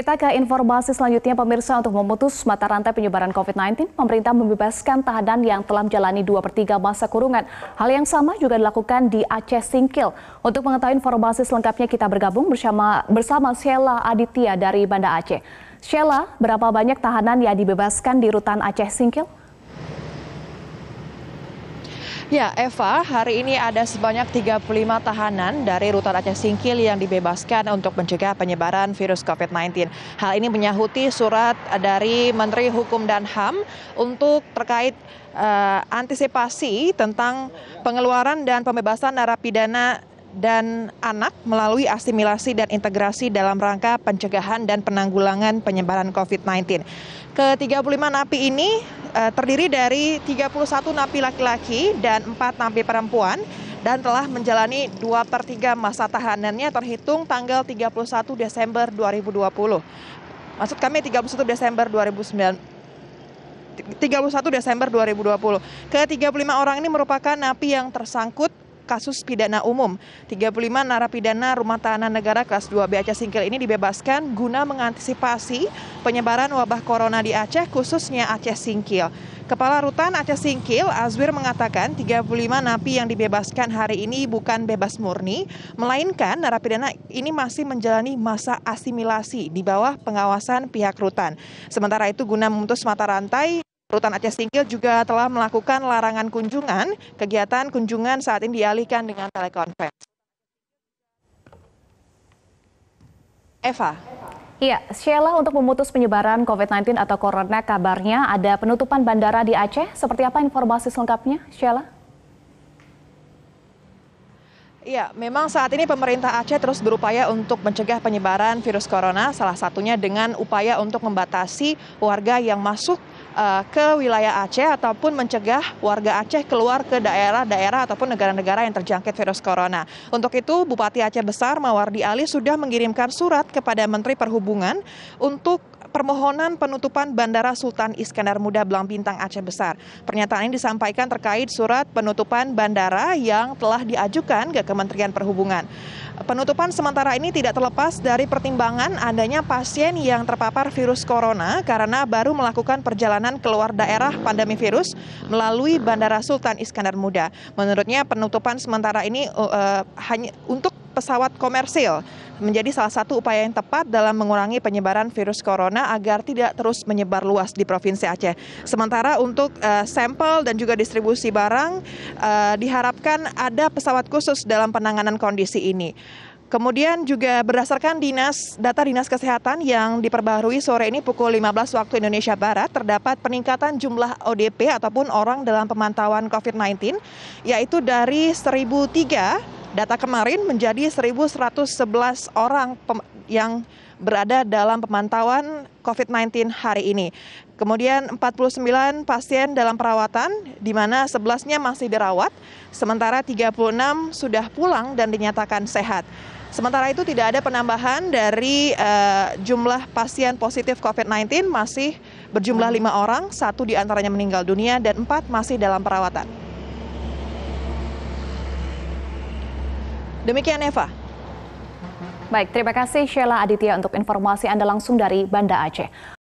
Kita ke informasi selanjutnya pemirsa untuk memutus mata rantai penyebaran COVID-19, pemerintah membebaskan tahanan yang telah menjalani 2 per 3 masa kurungan. Hal yang sama juga dilakukan di Aceh Singkil. Untuk mengetahui informasi selengkapnya kita bergabung bersama bersama Sheila Aditya dari Banda Aceh. Sheila, berapa banyak tahanan yang dibebaskan di rutan Aceh Singkil? Ya, Eva, hari ini ada sebanyak 35 tahanan dari Rutan Aceh Singkil yang dibebaskan untuk mencegah penyebaran virus COVID-19. Hal ini menyahuti surat dari Menteri Hukum dan HAM untuk terkait uh, antisipasi tentang pengeluaran dan pembebasan narapidana dan anak melalui asimilasi dan integrasi dalam rangka pencegahan dan penanggulangan penyebaran COVID-19. Ke-35 napi ini uh, terdiri dari 31 napi laki-laki dan 4 napi perempuan dan telah menjalani 2 per 3 masa tahanannya terhitung tanggal 31 Desember 2020. Maksud kami 31 Desember 2019, 31 Desember 2020. Ke-35 orang ini merupakan napi yang tersangkut kasus pidana umum. 35 narapidana rumah tahanan negara kelas 2B Aceh Singkil ini dibebaskan guna mengantisipasi penyebaran wabah corona di Aceh khususnya Aceh Singkil. Kepala Rutan Aceh Singkil, Azwir mengatakan 35 napi yang dibebaskan hari ini bukan bebas murni, melainkan narapidana ini masih menjalani masa asimilasi di bawah pengawasan pihak rutan. Sementara itu guna memutus mata rantai Rutan Aceh Singkil juga telah melakukan larangan kunjungan. Kegiatan kunjungan saat ini dialihkan dengan telekonferensi. Eva. Iya, Sheila untuk memutus penyebaran COVID-19 atau corona kabarnya ada penutupan bandara di Aceh. Seperti apa informasi selengkapnya, Sheila? Ya, memang saat ini pemerintah Aceh terus berupaya untuk mencegah penyebaran virus corona, salah satunya dengan upaya untuk membatasi warga yang masuk uh, ke wilayah Aceh ataupun mencegah warga Aceh keluar ke daerah-daerah ataupun negara-negara yang terjangkit virus corona. Untuk itu Bupati Aceh Besar Mawardi Ali sudah mengirimkan surat kepada Menteri Perhubungan untuk permohonan penutupan Bandara Sultan Iskandar Muda Belang Bintang Aceh Besar. Pernyataan ini disampaikan terkait surat penutupan bandara yang telah diajukan ke Kementerian Perhubungan. Penutupan sementara ini tidak terlepas dari pertimbangan adanya pasien yang terpapar virus corona karena baru melakukan perjalanan keluar daerah pandemi virus melalui Bandara Sultan Iskandar Muda. Menurutnya penutupan sementara ini uh, uh hanya untuk pesawat komersil menjadi salah satu upaya yang tepat dalam mengurangi penyebaran virus corona agar tidak terus menyebar luas di Provinsi Aceh. Sementara untuk uh, sampel dan juga distribusi barang uh, diharapkan ada pesawat khusus dalam penanganan kondisi ini. Kemudian juga berdasarkan dinas data Dinas Kesehatan yang diperbarui sore ini pukul 15 waktu Indonesia Barat terdapat peningkatan jumlah ODP ataupun orang dalam pemantauan COVID-19 yaitu dari 1003 Data kemarin menjadi 1.111 orang yang berada dalam pemantauan COVID-19 hari ini. Kemudian 49 pasien dalam perawatan, di mana 11-nya masih dirawat, sementara 36 sudah pulang dan dinyatakan sehat. Sementara itu tidak ada penambahan dari uh, jumlah pasien positif COVID-19 masih berjumlah lima orang, satu diantaranya meninggal dunia dan empat masih dalam perawatan. Demikian Eva. Baik, terima kasih Sheila Aditya untuk informasi Anda langsung dari Banda Aceh.